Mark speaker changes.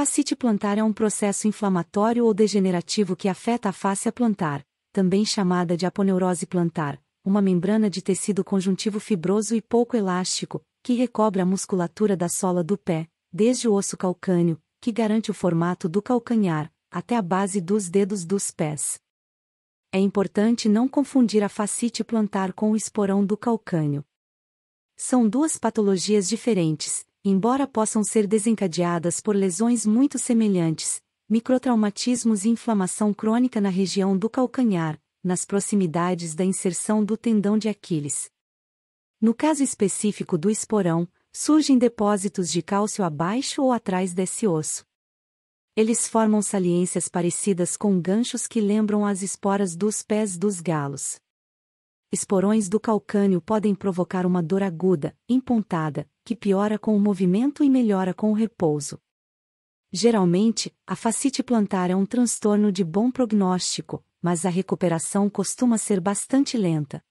Speaker 1: Fascite plantar é um processo inflamatório ou degenerativo que afeta a face plantar, também chamada de aponeurose plantar, uma membrana de tecido conjuntivo fibroso e pouco elástico, que recobre a musculatura da sola do pé, desde o osso calcâneo, que garante o formato do calcanhar, até a base dos dedos dos pés. É importante não confundir a fascite plantar com o esporão do calcâneo. São duas patologias diferentes, embora possam ser desencadeadas por lesões muito semelhantes, microtraumatismos e inflamação crônica na região do calcanhar, nas proximidades da inserção do tendão de Aquiles. No caso específico do esporão, surgem depósitos de cálcio abaixo ou atrás desse osso. Eles formam saliências parecidas com ganchos que lembram as esporas dos pés dos galos. Esporões do calcânio podem provocar uma dor aguda, empontada, que piora com o movimento e melhora com o repouso. Geralmente, a fascite plantar é um transtorno de bom prognóstico, mas a recuperação costuma ser bastante lenta.